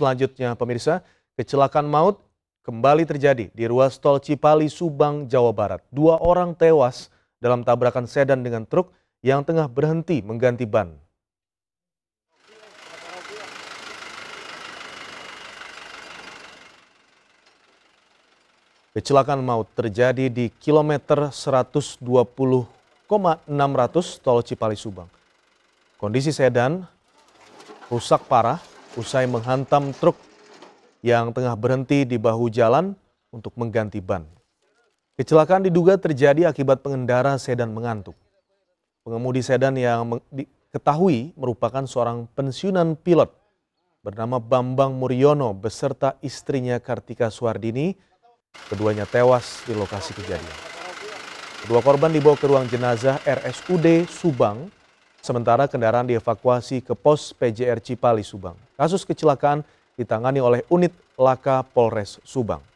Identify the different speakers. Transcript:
Speaker 1: Selanjutnya pemirsa, kecelakaan maut kembali terjadi di ruas tol Cipali, Subang, Jawa Barat. Dua orang tewas dalam tabrakan sedan dengan truk yang tengah berhenti mengganti ban. Kecelakaan maut terjadi di kilometer 120,600 tol Cipali Subang. Kondisi sedan rusak parah usai menghantam truk yang tengah berhenti di bahu jalan untuk mengganti ban. Kecelakaan diduga terjadi akibat pengendara sedan mengantuk. Pengemudi sedan yang diketahui merupakan seorang pensiunan pilot bernama Bambang Muriono beserta istrinya Kartika Suardini. Keduanya tewas di lokasi kejadian. Kedua korban dibawa ke ruang jenazah RSUD Subang, sementara kendaraan dievakuasi ke pos PJR Cipali Subang. Kasus kecelakaan ditangani oleh unit Laka Polres Subang.